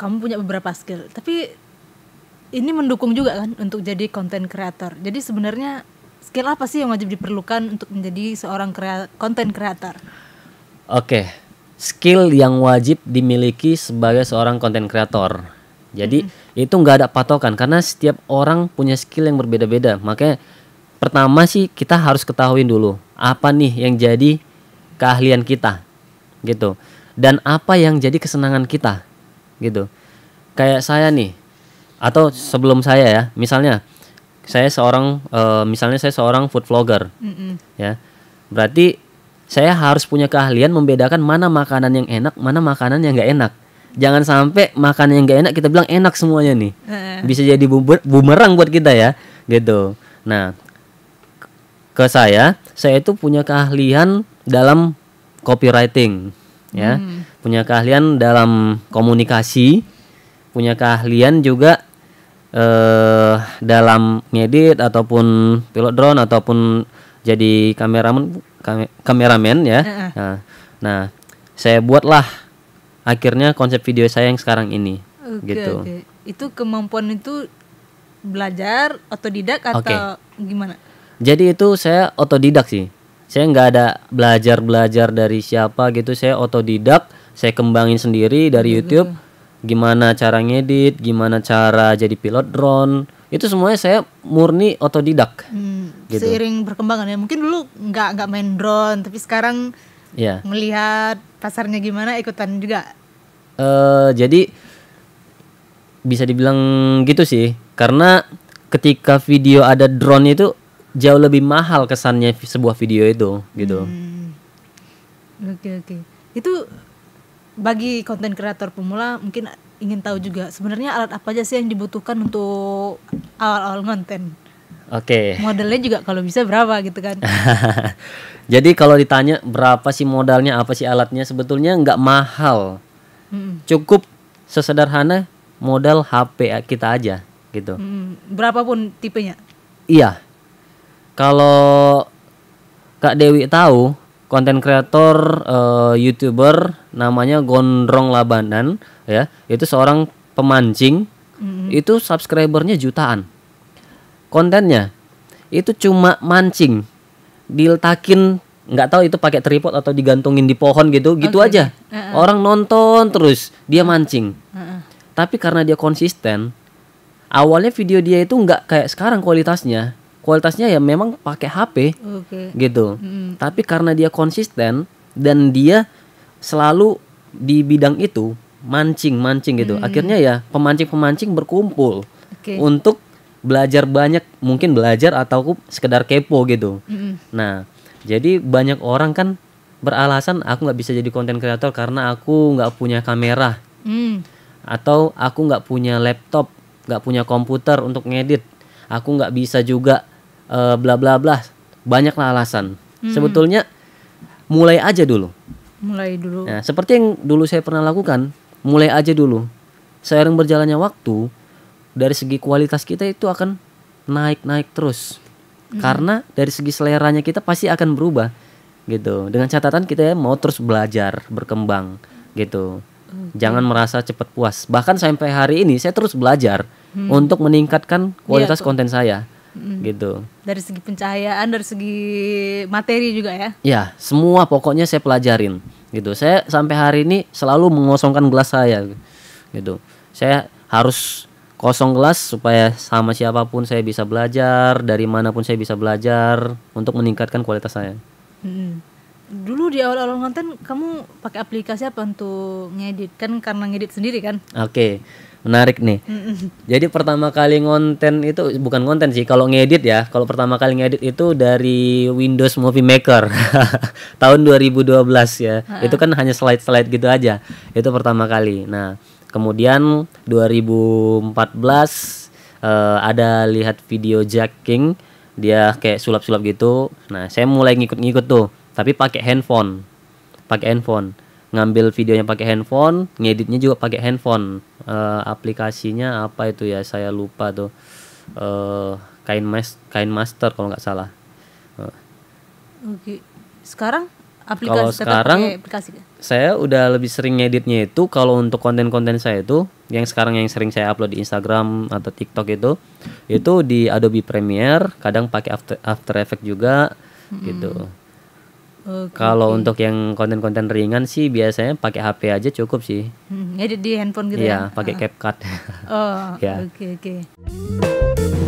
kamu punya beberapa skill tapi ini mendukung juga kan untuk jadi content creator jadi sebenarnya skill apa sih yang wajib diperlukan untuk menjadi seorang krea content creator oke okay. skill yang wajib dimiliki sebagai seorang content creator jadi mm -hmm. itu nggak ada patokan karena setiap orang punya skill yang berbeda-beda makanya pertama sih kita harus ketahuin dulu apa nih yang jadi keahlian kita gitu dan apa yang jadi kesenangan kita gitu kayak saya nih atau sebelum saya ya misalnya saya seorang uh, misalnya saya seorang food vlogger mm -mm. ya berarti saya harus punya keahlian membedakan mana makanan yang enak mana makanan yang nggak enak jangan sampai makanan yang nggak enak kita bilang enak semuanya nih bisa jadi bumerang buat kita ya gitu nah ke saya saya itu punya keahlian dalam copywriting ya mm punya keahlian dalam komunikasi, punya keahlian juga eh, dalam ngedit ataupun pilot drone ataupun jadi kameramen kameramen ya. Uh -uh. Nah, nah, saya buatlah akhirnya konsep video saya yang sekarang ini. Okay, gitu. Okay. Itu kemampuan itu belajar otodidak atau okay. gimana? Jadi itu saya otodidak sih. Saya nggak ada belajar-belajar dari siapa gitu. Saya otodidak saya kembangin sendiri dari iya, YouTube gimana cara ngedit gimana cara jadi pilot drone itu semuanya saya murni otodidak hmm, gitu. seiring berkembangan ya mungkin dulu nggak nggak main drone tapi sekarang yeah. melihat pasarnya gimana ikutan juga uh, jadi bisa dibilang gitu sih karena ketika video ada drone itu jauh lebih mahal kesannya sebuah video itu gitu oke hmm. oke okay, okay. itu bagi konten kreator pemula mungkin ingin tahu juga sebenarnya alat apa aja sih yang dibutuhkan untuk awal-awal konten. Oke. Okay. Modalnya juga kalau bisa berapa gitu kan? Jadi kalau ditanya berapa sih modalnya, apa sih alatnya, sebetulnya nggak mahal. hmm. Cukup sesederhana modal HP kita aja gitu. Hmm. Berapapun tipenya. Iya. Kalau Kak Dewi tahu, konten kreator uh, youtuber namanya Gondrong Labanan ya itu seorang pemancing mm-hmm. itu subscribernya jutaan kontennya itu cuma mancing diltakin nggak tahu itu pakai tripod atau digantungin di pohon gitu gitu aja uh-uh. orang nonton terus dia mancing uh-uh. tapi karena dia konsisten awalnya video dia itu nggak kayak sekarang kualitasnya kualitasnya ya memang pakai HP okay. gitu mm. tapi karena dia konsisten dan dia selalu di bidang itu mancing mancing gitu mm. akhirnya ya pemancing pemancing berkumpul okay. untuk belajar banyak mungkin belajar atau sekedar kepo gitu mm. nah jadi banyak orang kan beralasan aku nggak bisa jadi konten kreator karena aku nggak punya kamera mm. atau aku nggak punya laptop nggak punya komputer untuk ngedit aku nggak bisa juga uh, bla bla bla banyaklah alasan hmm. sebetulnya mulai aja dulu mulai dulu nah, seperti yang dulu saya pernah lakukan mulai aja dulu seiring berjalannya waktu dari segi kualitas kita itu akan naik naik terus hmm. karena dari segi seleranya kita pasti akan berubah gitu dengan catatan kita ya mau terus belajar berkembang gitu jangan merasa cepat puas bahkan sampai hari ini saya terus belajar hmm. untuk meningkatkan iya kualitas yeah, konten saya hmm. gitu dari segi pencahayaan dari segi materi juga ya ya semua pokoknya saya pelajarin gitu saya sampai hari ini selalu mengosongkan gelas saya gitu saya harus kosong gelas supaya sama siapapun saya bisa belajar dari manapun saya bisa belajar untuk meningkatkan kualitas saya. Hmm dulu di awal-awal konten kamu pakai aplikasi apa untuk ngedit kan karena ngedit sendiri kan oke menarik nih jadi pertama kali konten itu bukan konten sih kalau ngedit ya kalau pertama kali ngedit itu dari Windows Movie Maker tahun 2012 ya ha -ha. itu kan hanya slide-slide gitu aja itu pertama kali nah kemudian 2014 uh, eh, ada lihat video jacking dia kayak sulap-sulap gitu nah saya mulai ngikut-ngikut tuh tapi pakai handphone pakai handphone ngambil videonya pakai handphone ngeditnya juga pakai handphone uh, aplikasinya apa itu ya saya lupa tuh uh, kain mas kain master kalau nggak salah eh. oke sekarang aplikasi kalau sekarang saya udah lebih sering ngeditnya itu kalau untuk konten-konten saya itu yang sekarang yang sering saya upload di Instagram atau TikTok itu itu di Adobe Premiere kadang pakai After, After Effect juga mm -hmm. gitu Okay. Kalau untuk yang konten-konten ringan sih biasanya pakai HP aja cukup sih. Hmm, edit di handphone gitu iya, ya? Iya, pakai uh. CapCut. oh, ya. oke yeah. oke. Okay, okay.